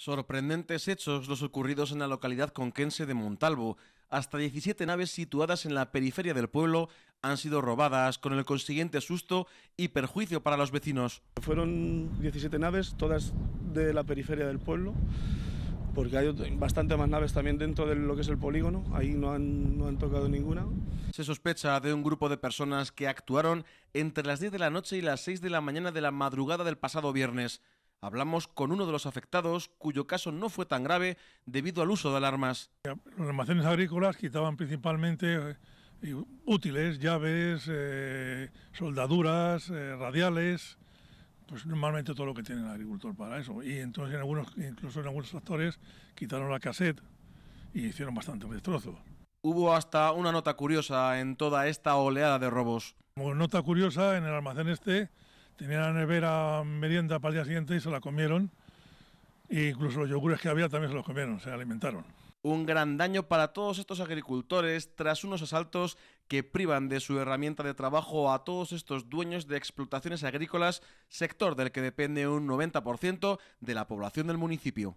Sorprendentes hechos los ocurridos en la localidad conquense de Montalvo. Hasta 17 naves situadas en la periferia del pueblo han sido robadas, con el consiguiente susto y perjuicio para los vecinos. Fueron 17 naves, todas de la periferia del pueblo, porque hay bastante más naves también dentro de lo que es el polígono, ahí no han, no han tocado ninguna. Se sospecha de un grupo de personas que actuaron entre las 10 de la noche y las 6 de la mañana de la madrugada del pasado viernes. Hablamos con uno de los afectados, cuyo caso no fue tan grave debido al uso de alarmas. Los almacenes agrícolas quitaban principalmente eh, útiles, llaves, eh, soldaduras, eh, radiales, pues normalmente todo lo que tiene el agricultor para eso. Y entonces en algunos, incluso en algunos factores... quitaron la cassette y hicieron bastante destrozo. Hubo hasta una nota curiosa en toda esta oleada de robos. Como nota curiosa, en el almacén este Tenían la nevera merienda para el día siguiente y se la comieron. E incluso los yogures que había también se los comieron, se alimentaron. Un gran daño para todos estos agricultores tras unos asaltos que privan de su herramienta de trabajo a todos estos dueños de explotaciones agrícolas, sector del que depende un 90% de la población del municipio.